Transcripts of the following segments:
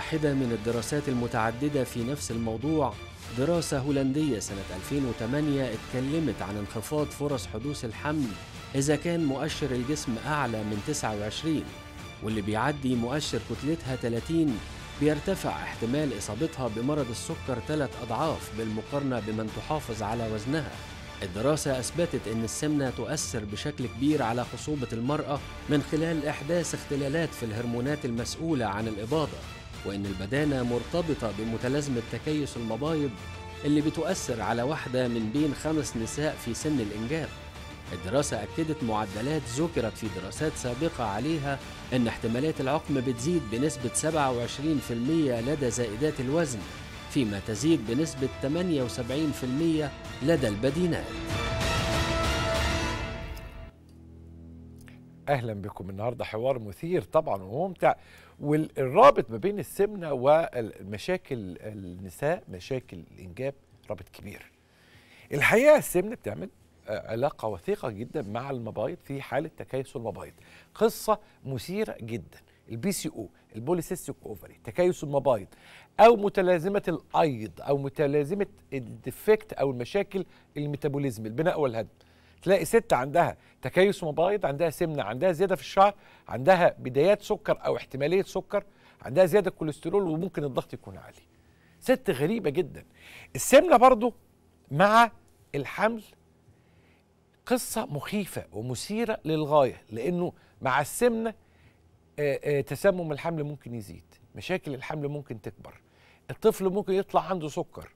واحدة من الدراسات المتعددة في نفس الموضوع دراسة هولندية سنة 2008 اتكلمت عن انخفاض فرص حدوث الحمل إذا كان مؤشر الجسم أعلى من 29 واللي بيعدي مؤشر كتلتها 30 بيرتفع احتمال إصابتها بمرض السكر ثلاث أضعاف بالمقارنة بمن تحافظ على وزنها الدراسة أثبتت أن السمنة تؤثر بشكل كبير على خصوبة المرأة من خلال إحداث اختلالات في الهرمونات المسؤولة عن الإباضة وإن البدانة مرتبطة بمتلازمة تكيس المبايض اللي بتؤثر على واحدة من بين خمس نساء في سن الإنجاب الدراسة أكدت معدلات ذكرت في دراسات سابقة عليها أن احتمالات العقم بتزيد بنسبة 27% لدى زائدات الوزن فيما تزيد بنسبة 78% لدى البدينات أهلا بكم النهاردة حوار مثير طبعا وممتع والرابط ما بين السمنه ومشاكل النساء مشاكل الانجاب رابط كبير الحقيقه السمنه بتعمل آه، علاقه وثيقه جدا مع المبايض في حاله تكيس المبايض قصه مثيره جدا البي سي او البوليسيستيك اوفري تكيس المبايض او متلازمه الايض او متلازمه الديفكت او المشاكل الميتابوليزم البناء والهدم تلاقي ست عندها تكيس مبايض عندها سمنه عندها زياده في الشعر عندها بدايات سكر او احتماليه سكر عندها زياده كوليسترول وممكن الضغط يكون عالي ست غريبه جدا السمنه برضو مع الحمل قصة مخيفة ومثيرة للغاية لأنه مع السمنة تسمم الحمل ممكن يزيد مشاكل الحمل ممكن تكبر الطفل ممكن يطلع عنده سكر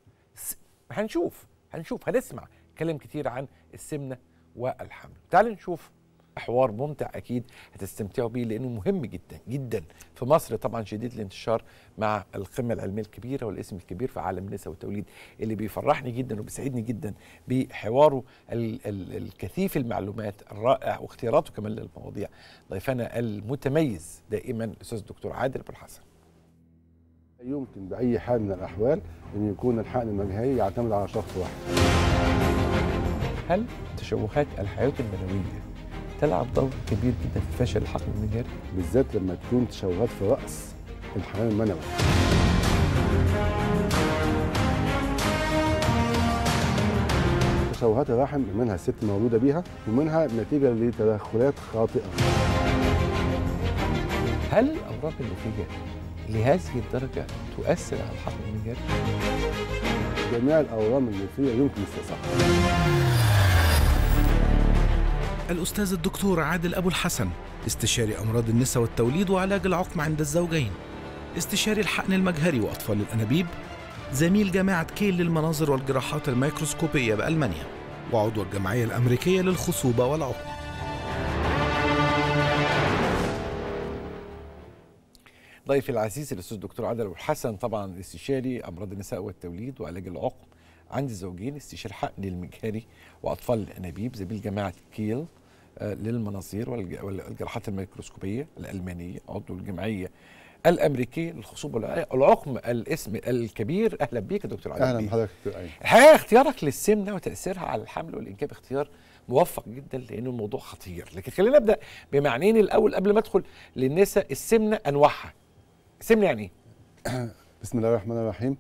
هنشوف هنشوف هنسمع كلام كتير عن السمنة والحمل تعالوا نشوف حوار ممتع اكيد هتستمتعوا بيه لانه مهم جدا جدا في مصر طبعا شديد الانتشار مع القمه العلميه الكبيره والاسم الكبير في عالم النساء والتوليد اللي بيفرحني جدا وبيسعدني جدا بحواره ال ال الكثيف المعلومات الرائع واختياراته كمان للمواضيع ضيفنا المتميز دائما الاستاذ الدكتور عادل ابو الحسن يمكن باي حال من الاحوال ان يكون الحقن المجهري يعتمد على شخص واحد هل تشوهات الحيويه المنويه تلعب دور كبير جدا في فشل الحقن المنهري؟ بالذات لما تكون تشوهات في راس الحمام المنوي. تشوهات الرحم منها الست مولوده بيها ومنها نتيجه لتدخلات خاطئه. هل امراض النتيجه لهذه الدرجه تؤثر على الحقن المنهري؟ جميع الاورام النفيه يمكن استصحابها الأستاذ الدكتور عادل أبو الحسن استشاري أمراض النساء والتوليد وعلاج العقم عند الزوجين استشاري الحقن المجهري وأطفال الأنابيب زميل جامعة كيل للمناظر والجراحات الميكروسكوبية بألمانيا وعضو الجمعية الأمريكية للخصوبة والعقم ضيفي العزيز الاستاذ الدكتور عادل ابو الحسن طبعا استشاري امراض النساء والتوليد وعلاج العقم عندي زوجين استشير حقن المجهري واطفال الانابيب زميل جامعه كيل آه، للمناظير والجراحات الميكروسكوبيه الالمانيه عضو الجمعيه الامريكيه للخصوبه العقم الاسم الكبير اهلا بيك يا دكتور علي اهلا بحضرتك دكتور ايمن الحقيقه اختيارك للسمنه وتاثيرها على الحمل والانجاب اختيار موفق جدا لان الموضوع خطير لكن خلينا نبدا بمعنيين الاول قبل ما ادخل للنساء السمنه انواعها السمنه يعني ايه بسم الله الرحمن الرحيم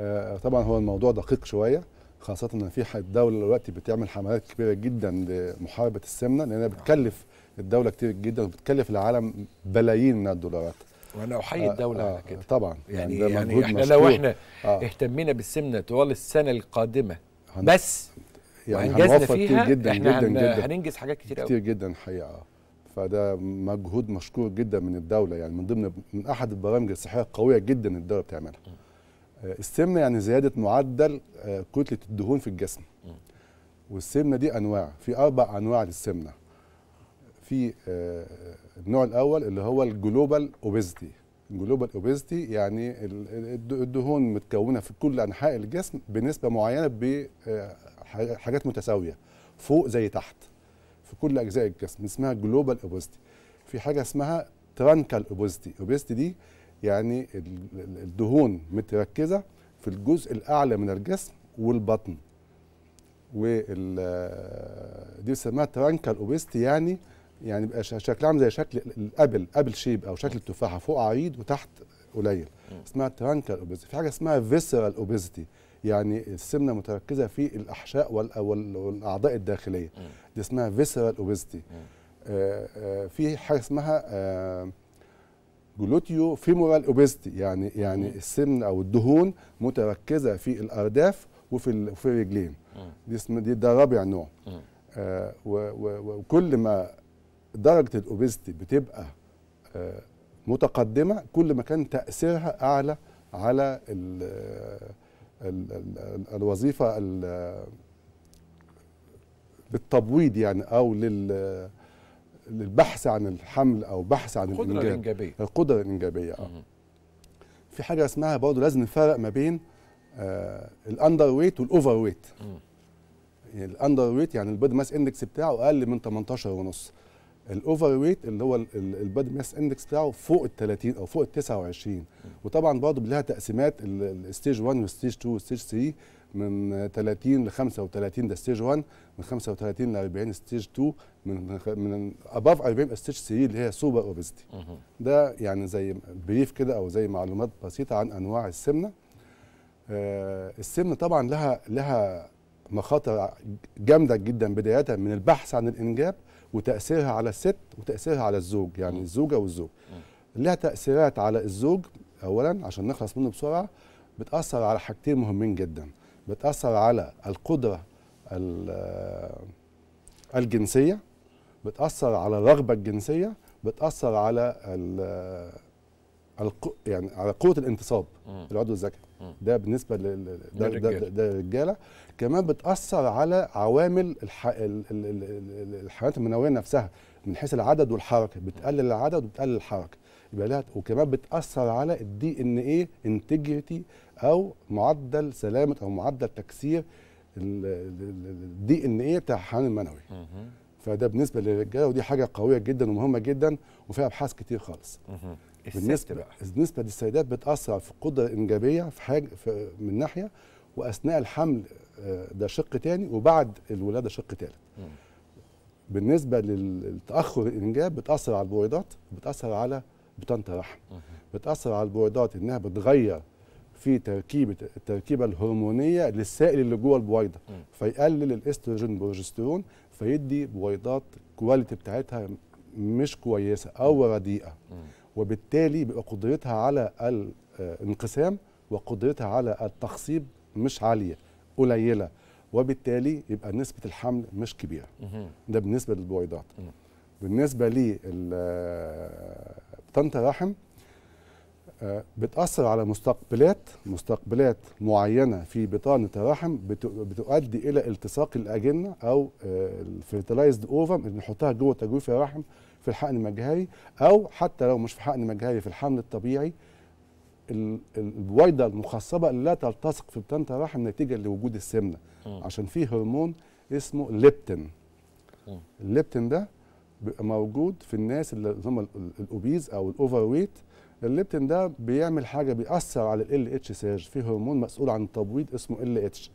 آه، طبعا هو الموضوع دقيق شويه خاصه ان في الدوله دلوقتي بتعمل حملات كبيره جدا لمحاربه السمنه لانها آه. بتكلف الدوله كتير جدا وبتكلف العالم بلايين من الدولارات وانا احيي آه، الدوله آه على كده طبعا يعني يعني, يعني احنا مشكور. لو احنا آه. اهتمينا بالسمنه طوال السنه القادمه هن... بس يعني وانجزنا فيها جدا احنا جدا هن... جدا هننجز حاجات كتير, كتير قوي كتير جدا حقيقه فده مجهود مشكور جدا من الدوله يعني من ضمن من احد البرامج الصحيه القويه جدا الدوله بتعملها آه، السمنه يعني زياده معدل آه، كتله الدهون في الجسم والسمنه دي انواع في اربع انواع للسمنه في آه، النوع الاول اللي هو الجلوبال اوبيزيتي جلوبال اوبيزيتي يعني الدهون متكونه في كل انحاء الجسم بنسبه معينه بحاجات متساويه فوق زي تحت في كل اجزاء الجسم اسمها جلوبال اوبيزيتي في حاجه اسمها ترانكال اوبيزيتي اوبيزيتي دي يعني الدهون متركزه في الجزء الاعلى من الجسم والبطن ودي بيسموها ترانكا اوبيستي يعني يعني بيبقى شكلها عامل زي شكل الابل ابل شيب او شكل التفاحه فوق عريض وتحت قليل اسمها ترانكا اوبيستي في حاجه اسمها فيسرال اوبيستي يعني السمنه متركزه في الاحشاء والاعضاء الداخليه دي اسمها فيسرال اوبيستي آه، آه، في حاجه اسمها آه جلوتيو فيمورال اوبيستي يعني يعني السمن او الدهون متركزه في الارداف وفي في الرجلين دي اسم دي ده رابع نوع آه وكل ما درجه الاوبيستي بتبقى آه متقدمه كل ما كان تاثيرها اعلى على الـ آه، الـ الـ الوظيفه آه، للتبويض يعني او لل للبحث عن الحمل او بحث عن القدره الإنجاب. الانجابيه القدره الانجابيه اه في حاجه اسمها برضه لازم نفرق ما بين آه الاندر ويت والاوفر ويت يعني الاندر ويت يعني البيض ماس اندكس بتاعه اقل من 18 ونص الاوفر ويت اللي هو البيض ماس اندكس بتاعه فوق ال 30 او فوق ال 29 وطبعا برضه لها تقسيمات الستيج 1 والستيج 2 والستيج 3 من 30 ل 35 ده ستيج 1 من 35 ل 40 ستيج 2 من من اباف 40 ستيج 3 اللي هي سوبر اوبيزيتي ده يعني زي بريف كده او زي معلومات بسيطه عن انواع السمنه آه السمنه طبعا لها لها مخاطر جامده جدا بدايه من البحث عن الانجاب وتاثيرها على الست وتاثيرها على الزوج يعني الزوجه والزوج لها تاثيرات على الزوج اولا عشان نخلص منه بسرعه بتاثر على حاجتين مهمين جدا بتاثر على القدره الجنسيه بتاثر على الرغبه الجنسيه بتاثر على يعني على قوه الانتصاب العضو الذكري ده بالنسبه للرجالة ده, كمان بتاثر على عوامل الح... الحيوانات المنويه نفسها من حيث العدد والحركه بتقلل العدد وبتقلل الحركه يبقى لها وكمان بتاثر على الدي ان ايه انتجريتي او معدل سلامه او معدل تكسير الدي ان ايه بتاع الحيوان المنوي فده بالنسبه للرجاله ودي حاجه قويه جدا ومهمه جدا وفيها ابحاث كتير خالص بالنسبه بقى. بالنسبه للسيدات بتاثر في القدره الانجابيه في حاجه في من ناحيه واثناء الحمل آه، ده شق تاني وبعد الولاده شق تالت بالنسبه للتاخر الانجاب بتاثر على البويضات بتاثر على بطانه الرحم بتاثر على البويضات انها بتغير في تركيبه التركيبه الهرمونيه للسائل اللي جوه البويضه فيقلل الاستروجين بروجستيرون فيدي بويضات الكواليتي بتاعتها مش كويسه او رديئه وبالتالي بيبقى قدرتها على الانقسام وقدرتها على التخصيب مش عاليه قليله وبالتالي يبقى نسبه الحمل مش كبيره ده بالنسبه للبويضات بالنسبه لطنط رحم بتأثر على مستقبلات مستقبلات معينة في بطانة الرحم بتؤدي إلى التصاق الأجنة أو آه، الفيرتلايزد أوفم اللي بنحطها جوه تجويف الرحم في الحقن المجهري أو حتى لو مش في حقن مجهري في الحمل الطبيعي البويضة المخصبة لا تلتصق في بطانة الرحم نتيجة لوجود السمنة عشان في هرمون اسمه ليبتين الليبتين ده بيبقى موجود في الناس اللي هم الأوبيز أو الأوفر ويت الليبتين ده بيعمل حاجه بيأثر على ال اتش سيرج في هرمون مسؤول عن التبويض اسمه ال اتش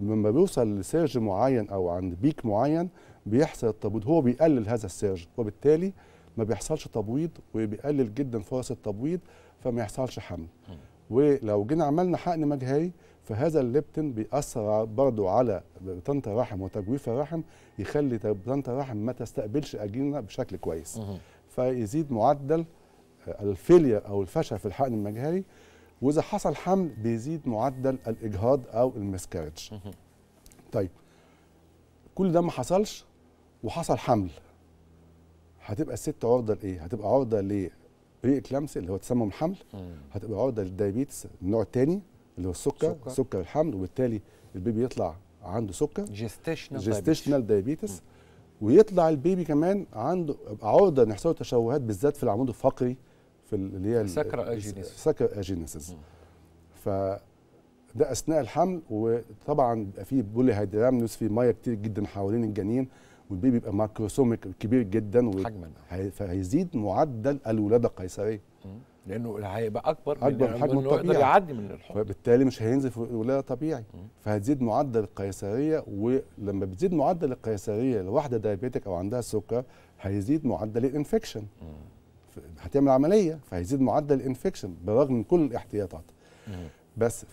لما بيوصل لسيرج معين او عند بيك معين بيحصل التبويض هو بيقلل هذا السيرج وبالتالي ما بيحصلش تبويض وبيقلل جدا فرص التبويض فما يحصلش حمل ولو جينا عملنا حقن مجهري فهذا الليبتين بيأثر برضه على بطانه الرحم وتجويف الرحم يخلي بطانه الرحم ما تستقبلش أجينا بشكل كويس فيزيد معدل الفيلير او الفشل في الحقن المجهري واذا حصل حمل بيزيد معدل الاجهاض او المسكارج طيب كل ده ما حصلش وحصل حمل هتبقى الست عرضه لايه هتبقى عرضه لري اكلامس اللي هو تسمم الحمل هتبقى عرضه للدايابيتس النوع الثاني اللي هو السكر سكر, سكر الحمل وبالتالي البيبي يطلع عنده سكر جيستيشنال جيستيشنال دايابيتس ويطلع البيبي كمان عنده عرضه ان يحصل تشوهات بالذات في العمود الفقري في اللي هي سكر اجينيسيس سكر اجينيسيس ده اثناء الحمل وطبعا بيبقى فيه بولي هيدرامنوس في ميه كتير جدا حوالين الجنين والبيبي بيبقى ماكروسوميك كبير جدا حجما فهيزيد معدل الولاده القيصريه لانه هيبقى اكبر اكبر من حجم الطبيعي يعدي من الحمل فبالتالي مش هينزل في الولاده طبيعي فهتزيد معدل القيصريه ولما بتزيد معدل القيصريه لواحده دايابيتك او عندها سكر هيزيد معدل الانفكشن هتعمل عمليه فهيزيد معدل الانفكشن برغم من كل الاحتياطات بس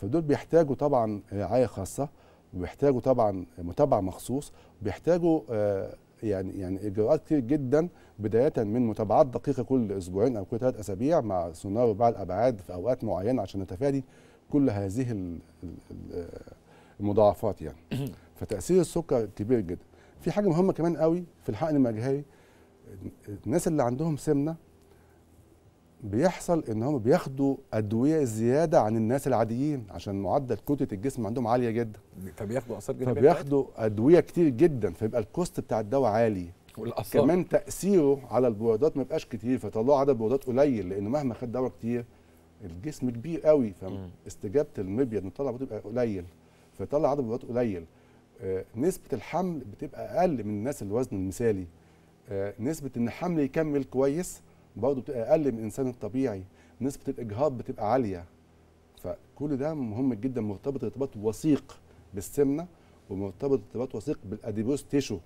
فدول بيحتاجوا طبعا رعايه خاصه وبيحتاجوا طبعا متابعه مخصوص وبيحتاجوا آه، يعني يعني اجراءات كتير جدا بدايه من متابعات دقيقه كل اسبوعين او كل ثلاث اسابيع مع سونار رباع الابعاد في اوقات معينه عشان نتفادي كل هذه المضاعفات يعني فتاثير السكر كبير جدا في حاجه مهمه كمان قوي في الحقن المجهري الناس اللي عندهم سمنه بيحصل ان هم بياخدوا ادويه زياده عن الناس العاديين عشان معدل كتله الجسم عندهم عاليه جدا فبياخدوا اثار جانبيه فبياخدوا ادويه كتير جدا فيبقى الكوست بتاع الدواء عالي والأثار. كمان تاثيره على البويضات ما يبقاش كتير فطلعوا عدد بويضات قليل لانه مهما خد دواء كتير الجسم كبير قوي فاستجابه المبيض نطلع بتبقى قليل فيطلع عدد بويضات قليل آه، نسبه الحمل بتبقى اقل من الناس الوزن المثالي آه، نسبه ان حمل يكمل كويس برضه بتبقى اقل من الانسان الطبيعي نسبه الاجهاض بتبقى عاليه فكل ده مهم جدا مرتبط ارتباط وثيق بالسمنه ومرتبط ارتباط وثيق بالاديبوس تيشو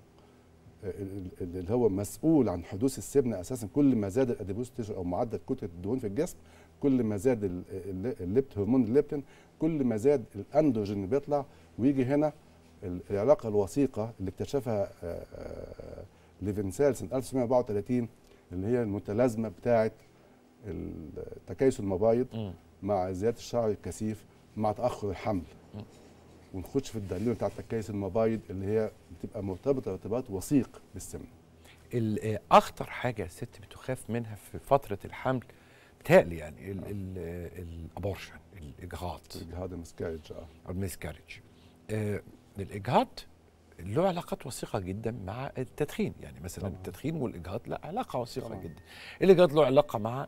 آه، اللي هو مسؤول عن حدوث السمنه اساسا كل ما زاد الاديبوس تيشو او معدل كتله الدهون في الجسم كل ما زاد الليبت هرمون الليبتين كل ما زاد الاندروجين بيطلع ويجي هنا العلاقه الوثيقه اللي اكتشفها آه، ليفنسال سنه 1934 اللي هي المتلازمه بتاعه تكيس المبايض مع زياده الشعر الكثيف مع تاخر الحمل ونخش في الدليل بتاع تكيس المبايض اللي هي بتبقى مرتبطه ارتباط وثيق بالسمنه آه، اخطر حاجه الست بتخاف منها في فتره الحمل بتهيألي يعني الابورشن آه. آه. الاجهاض الاجهاض المسكارج اه المسكارج الاجهاض له علاقات وثيقه جدا مع التدخين يعني مثلا طبعا. التدخين والاجهاض لا علاقه وثيقه طبعا. جدا الاجهاض له علاقه مع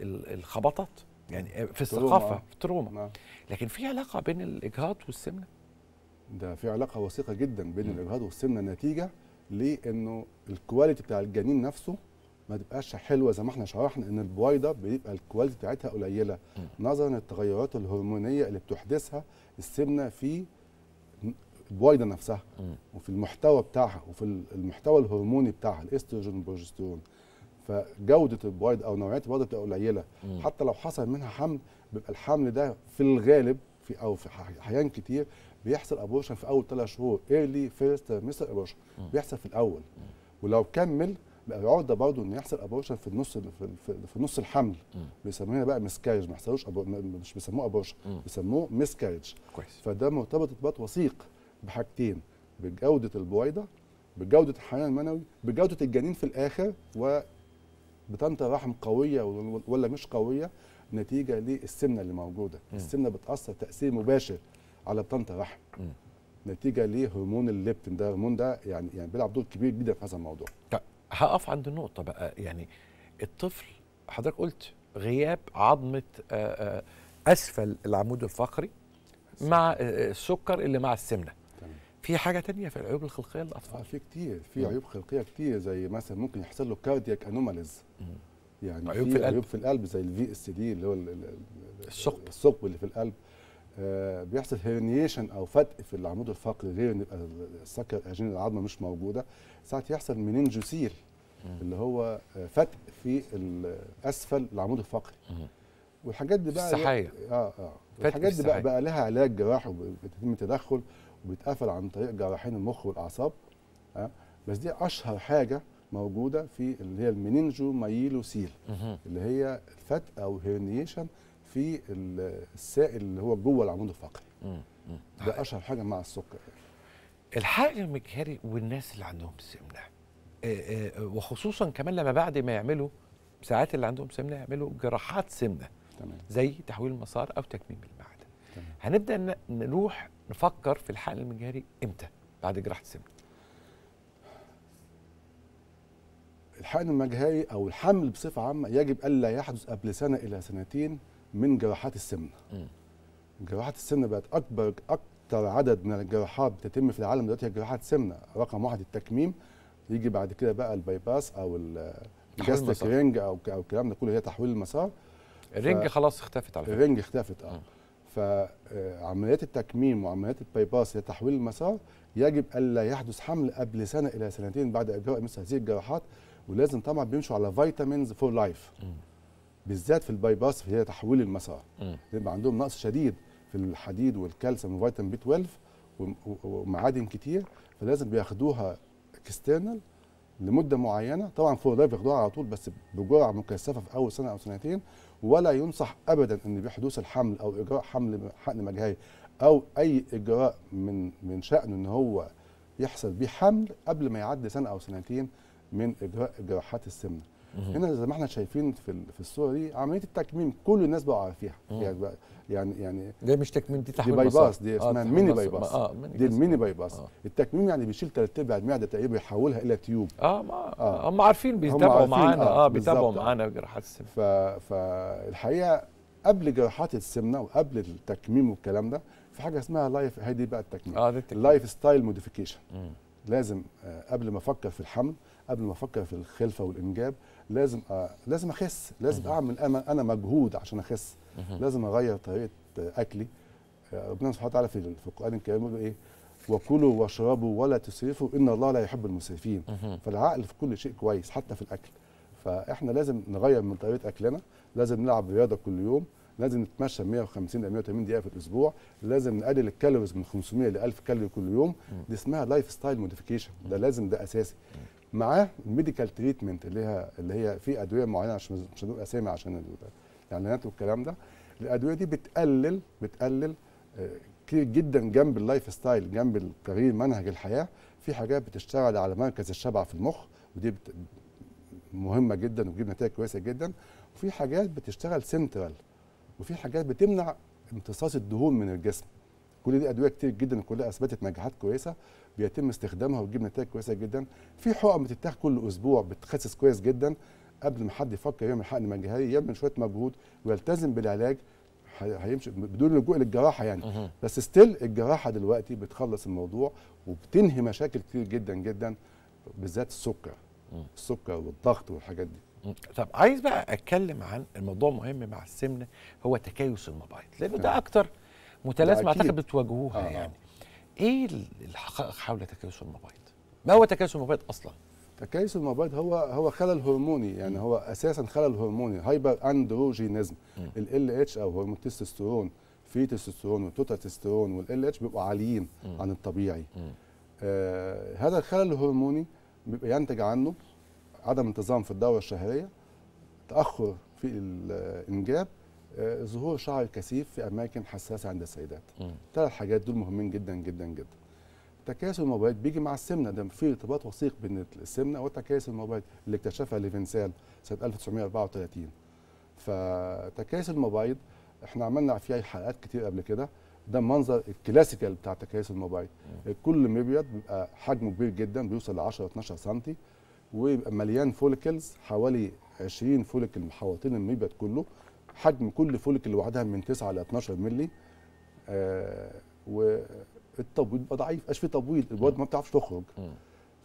الخبطات يعني في الثقافه في التروما نعم. لكن في علاقه بين الاجهاض والسمنه ده في علاقه وثيقه جدا بين الاجهاض والسمنه نتيجه لانه الكواليتي بتاع الجنين نفسه ما تبقاش حلوه زي ما احنا شرحنا ان البويضه بيبقى الكواليتي بتاعتها قليله نظرا للتغيرات الهرمونيه اللي بتحدثها السمنه في البويضة نفسها وفي المحتوى بتاعها وفي المحتوى الهرموني بتاعها الاستروجين والبروجسترون فجوده البويضة او نوعيه البويضة بتبقى قليله حتى لو حصل منها حمل بيبقى الحمل ده في الغالب في او في احيان كتير بيحصل ابورشن في اول ثلاث شهور ايرلي فيرست مستر ابورشن بيحصل في الاول ولو كمل بقى عرضه برضه ان يحصل ابورشن في النص في نص الحمل بيسموها بقى مسكارج ما يحصلوش مش بيسموه ابورشن بيسموه مسكارج كويس فده مرتبط ارتباط وثيق بحاجتين بجوده البويضه بجوده الحيوان المنوي بجوده الجنين في الاخر وبطنطة رحم قويه ولا مش قويه نتيجه للسمنه اللي موجوده م. السمنه بتاثر تاثير مباشر على بطنطة رحم نتيجه لهرمون الليبتين ده هرمون ده يعني يعني بيلعب دور كبير جدا في هذا الموضوع طيب، هقف عند النقطه بقى يعني الطفل حضرتك قلت غياب عظمه آه، آه، اسفل العمود الفقري مع آه، السكر اللي مع السمنه في حاجه تانية في العيوب الخلقيه للاطفال في كتير في نعم. عيوب خلقيه كتير زي مثلا ممكن يحصل له كاردياك انوماليز يعني عيوب في القلب عيوب في القلب زي الفي اس دي اللي هو الثقب الثقب اللي في القلب آه بيحصل هيرنيشن او فتق في العمود الفقري غير ان يبقى السكر اجين العظمه مش موجوده ساعات يحصل مننجوسيل اللي هو آه، فتق في اسفل العمود الفقري والحاجات دي بقى السحايا اه اه الحاجات دي بقى بقى لها علاج جراحي وبيتم التدخل وبيتقفل عن طريق جراحين المخ والاعصاب أه؟ بس دي اشهر حاجه موجوده في اللي هي مايلو مايلوسيل اللي هي فتق او هيرنيشن في السائل اللي هو جوه العمود الفقري ده اشهر حاجه مع السكر الحقيقه المجهري والناس اللي عندهم سمنه آه، آه، وخصوصا كمان لما بعد ما يعملوا ساعات اللي عندهم سمنه يعملوا جراحات سمنه تمام. زي تحويل المسار او تكميم تمام. هنبدا نروح نفكر في الحقن المجهري امتى بعد جراحه السمنه الحقن المجهري او الحمل بصفه عامه يجب الا يحدث قبل سنه الى سنتين من جراحات السمنه جراحات السمنه بقت اكبر اكثر عدد من الجراحات بتتم في العالم دلوقتي هي جراحات سمنه رقم واحد التكميم يجي بعد كده بقى الباي باس او الجاستك رينج او الكلام ده كله هي تحويل المسار الرنج خلاص اختفت على فكره الرنج اختفت اه فعمليات التكميم وعمليات الباي باس لتحويل المسار يجب الا يحدث حمل قبل سنه الى سنتين بعد اجراء مثل هذه الجراحات ولازم طبعا بيمشوا على فيتامينز فور لايف بالذات في البايباس في هي تحويل المسار بيبقى عندهم نقص شديد في الحديد والكالسيوم وفيتامين بي 12 ومعادن كتير فلازم بياخدوها اكسترنال لمده معينه طبعا فور لايف بياخدوها على طول بس بجرعه مكثفه في اول سنه او سنتين ولا ينصح ابدا ان بحدوث الحمل او اجراء حمل حقن مجهري او اي اجراء من من شانه ان هو يحصل به حمل قبل ما يعدي سنه او سنتين من اجراء جراحات السمنه هنا زي ما احنا شايفين في في الصوره دي عمليه التكميم كل الناس بقوا عارفيها يعني, يعني يعني ده مش تكميم دي تحويل باي باس دي آه، اسمها آه ميني باي باس آه دي الميني باي باس آه التكميم يعني بيشيل ثلاث ارباع المعده تقريبا يحولها الى تيوب اه ما آه. هم عارفين بيتابعوا معانا اه, آه بيتابعوا معانا جراحات السمنه ف... فالحقيقه قبل جراحات السمنه وقبل التكميم والكلام ده في حاجه اسمها لايف هي دي بقى التكميم اه لايف ستايل موديفيكيشن لازم آه، قبل ما افكر في الحمل قبل ما افكر في الخلفه والانجاب لازم أ... آه، لازم اخس لازم مم. اعمل انا انا مجهود عشان اخس مم. لازم اغير طريقه اكلي آه، ربنا سبحانه وتعالى في القران الكريم بيقول ايه وكلوا واشربوا ولا تسرفوا ان الله لا يحب المسرفين فالعقل في كل شيء كويس حتى في الاكل فاحنا لازم نغير من طريقه اكلنا لازم نلعب رياضه كل يوم لازم نتمشى 150 ل 180 دقيقه في الاسبوع لازم نقلل الكالوريز من 500 ل 1000 كالوري كل يوم دي اسمها لايف ستايل موديفيكيشن ده لازم ده اساسي معاه الميديكال تريتمنت اللي هي اللي هي في ادويه معينه عشان مش هنقول اسامي عشان الاعلانات والكلام ده الادويه دي بتقلل بتقلل آه، كتير جدا جنب اللايف ستايل جنب تغيير منهج الحياه في حاجات بتشتغل على مركز الشبع في المخ ودي بت... مهمه جدا وبتجيب نتائج كويسه جدا وفي حاجات بتشتغل سنترال وفي حاجات بتمنع امتصاص الدهون من الجسم كل دي ادويه كتير جدا كلها اثبتت نجاحات كويسه بيتم استخدامها وتجيب نتائج كويسه جدا في حقن بتتاخد كل اسبوع بتخسس كويس جدا قبل ما حد يفكر يعمل حقن مجهري يعمل شويه مجهود ويلتزم بالعلاج هيمشي بدون لجوء للجراحه يعني بس ستيل الجراحه دلوقتي بتخلص الموضوع وبتنهي مشاكل كتير جدا جدا بالذات السكر السكر والضغط والحاجات دي طب عايز بقى اتكلم عن الموضوع مهم مع السمنه هو تكيس المبايض لانه ده آه. اكتر متلازمه اعتقد بتواجهوها آه. آه. يعني ايه الحقائق حول تكيس المبايض؟ ما هو تكيس المبايض اصلا تكيس المبيض هو هو خلل هرموني يعني هو اساسا خلل هرموني هايبر اندروجينيزم ال اتش او هرمون التستوستيرون في تستوستيرون وال والال اتش بيبقوا عاليين عن الطبيعي آه هذا الخلل الهرموني بيبقى ينتج عنه عدم انتظام في الدوره الشهريه تاخر في الانجاب آه ظهور شعر كثيف في اماكن حساسه عند السيدات ثلاث حاجات دول مهمين جدا جدا جدا تكاسل الموبايل بيجي مع السمنه ده في ارتباط وثيق بين السمنه وتكاسل الموبايل اللي اكتشفها ليفنسال سنه 1934 فتكاسل الموبايل احنا عملنا فيه حلقات كتير قبل كده ده منظر الكلاسيكال بتاع تكاسل الموبايل كل مبيض بيبقى حجمه كبير جدا بيوصل ل 10 12 سم ويبقى مليان فوليكلز حوالي 20 فوليكل محوطين المبيض كله حجم كل فوليكل لوحدها من 9 ل 12 مللي آه و التبويض بقى ضعيف مش في تبويض البواد ما بتعرفش تخرج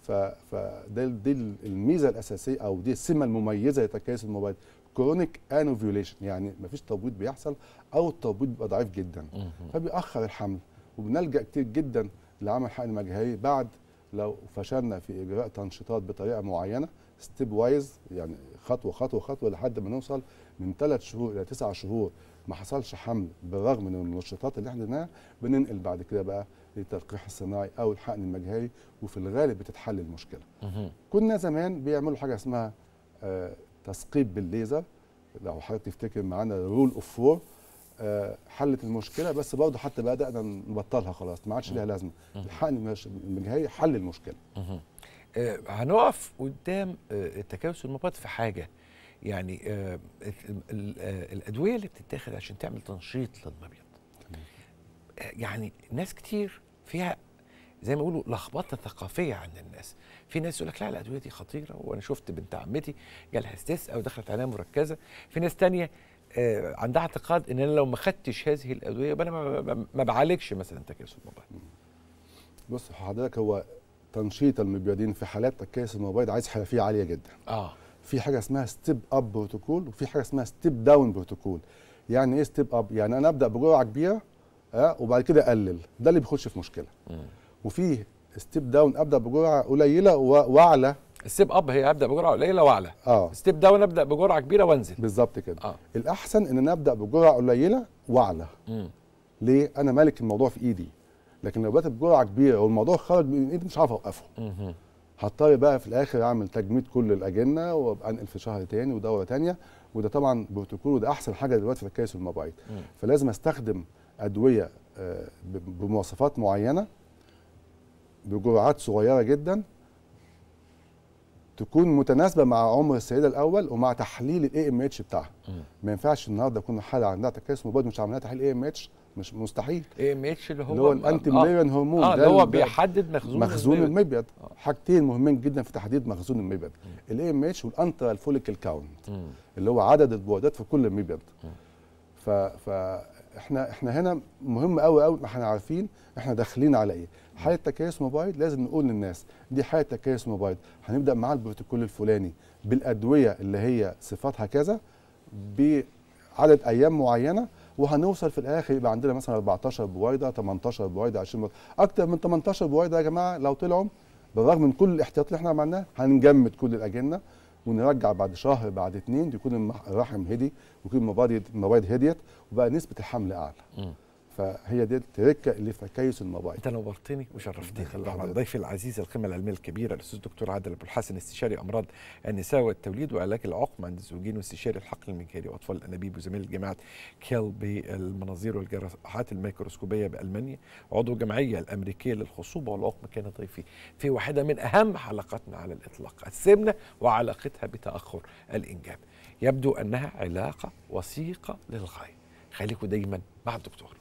فده دي الميزه الاساسيه او دي السمه المميزه لتكيس المبيض كرونيك انوفيوليشن يعني ما فيش تبويض بيحصل او التبويض بيبقى ضعيف جدا فبيأخر الحمل وبنلجا كتير جدا لعمل حقن مجهري بعد لو فشلنا في اجراء تنشيطات بطريقه معينه ستيب وايز يعني خطوه خطوه خطوه لحد ما نوصل من ثلاث شهور الى تسع شهور ما حصلش حمل بالرغم من المنشطات اللي احنا بننقل بعد كده بقى للتلقيح الصناعي او الحقن المجهري وفي الغالب بتتحل المشكله. كنا زمان بيعملوا حاجه اسمها آه، تثقيب بالليزر لو حضرتك تفتكر معانا رول اوف فور حلت المشكله بس برضه حتى بدانا نبطلها خلاص ما عادش ليها لازمه الحقن المجهري حل المشكله. آه، هنقف قدام آه، التكاسل المبات في حاجه يعني الادويه اللي بتتاخد عشان تعمل تنشيط للمبيض يعني ناس كتير فيها زي ما يقولوا لخبطه ثقافيه عند الناس في ناس يقول لك لا الادويه دي خطيره وانا شفت بنت عمتي جالها او دخلت عنايه مركزه في ناس تانية آه، عندها اعتقاد ان انا لو ما خدتش هذه الادويه يبقى انا ما بعالجش مثلا تكيس الموبايل بص حضرتك هو تنشيط المبيضين في حالات تكيس المبيض عايز حرفيه عاليه جدا اه في حاجه اسمها ستيب اب بروتوكول وفي حاجه اسمها ستيب داون بروتوكول يعني ايه ستيب اب يعني انا ابدا بجرعه كبيره اه وبعد كده اقلل ده اللي بيخش في مشكله وفي ستيب داون ابدا بجرعه قليله واعلى ستيب اب هي ابدا بجرعه قليله واعلى اه ستيب داون ابدا بجرعه كبيره وانزل بالظبط كده آه. الاحسن ان انا ابدا بجرعه قليله واعلى ليه انا مالك الموضوع في ايدي لكن لو بدات بجرعه كبيره والموضوع خرج من ايدي مش هعرف اوقفه هضطر بقى في الاخر اعمل تجميد كل الاجنه وابقى انقل في شهر تاني ودوره تانيه وده طبعا بروتوكول وده احسن حاجه دلوقتي في الكيس والمبايض فلازم استخدم ادويه آه، بمواصفات معينه بجرعات صغيره جدا تكون متناسبه مع عمر السيده الاول ومع تحليل الاي ام اتش بتاعها ما ينفعش النهارده يكون حاله عندها تكيس مباد مش عاملها تحليل اي ام اتش مش مستحيل اي ام اتش اللي هو اللي هو الانتي ميرين آه هرمون آه ده اللي هو بيحدد مخزون مخزون المبيض, آه. حاجتين مهمين جدا في تحديد مخزون المبيض الاي ام اتش والانترا الفوليكال كاونت اللي هو عدد البويضات في كل المبيض ف ف احنا احنا هنا مهم قوي قوي ما احنا عارفين احنا داخلين على ايه حاله تكيس موبايل لازم نقول للناس دي حاله تكيس موبايل هنبدا مع البروتوكول الفلاني بالادويه اللي هي صفاتها كذا بعدد ايام معينه وهنوصل في الاخر يبقى عندنا مثلا 14 بويضه 18 بويضه 20 بويضه اكتر من 18 بويضه يا جماعه لو طلعوا بالرغم من كل الاحتياط اللي احنا عملناه هنجمد كل الاجنه ونرجع بعد شهر بعد اثنين يكون الرحم هدي ويكون المبايض المواد هديت وبقى نسبه الحمل اعلى. فهي دي التركه اللي في تكيس المبايض انت نورتني وشرفتني طبعا ضيفي العزيز القمه العلميه الكبيره الاستاذ الدكتور عادل ابو الحسن استشاري امراض النساء والتوليد وعلاج العقم عند الزوجين واستشاري الحقل المنكري واطفال الانابيب وزميل جامعه كيل بالمناظير والجراحات الميكروسكوبيه بالمانيا عضو الجمعيه الامريكيه للخصوبه والعقم كان ضيفي في واحده من اهم حلقاتنا على الاطلاق السمنه وعلاقتها بتاخر الانجاب يبدو انها علاقه وثيقه للغايه خليكم دايما مع الدكتور